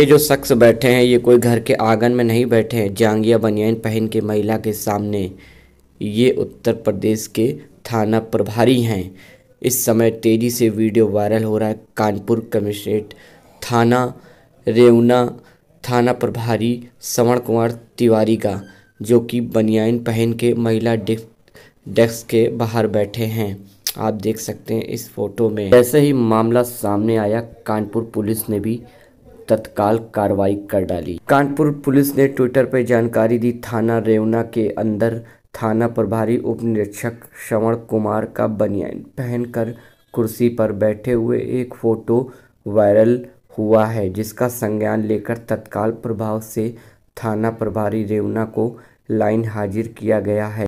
ये जो शख्स बैठे हैं ये कोई घर के आंगन में नहीं बैठे हैं जांगिया बनियान पहन के महिला के सामने ये उत्तर प्रदेश के थाना प्रभारी हैं इस समय तेज़ी से वीडियो वायरल हो रहा है कानपुर कमिश्नरेट थाना रेवना थाना प्रभारी समण कुमार तिवारी का जो कि बनियान पहन के महिला डिस्क डेस्क के बाहर बैठे हैं आप देख सकते हैं इस फोटो में ऐसे ही मामला सामने आया कानपुर पुलिस ने भी तत्काल कार्रवाई कर डाली कानपुर पुलिस ने ट्विटर पर जानकारी दी थाना रेवना के अंदर थाना प्रभारी उप निरीक्षक श्रवण कुमार का बनियान पहनकर कुर्सी पर बैठे हुए एक फोटो वायरल हुआ है जिसका संज्ञान लेकर तत्काल प्रभाव से थाना प्रभारी रेवना को लाइन हाजिर किया गया है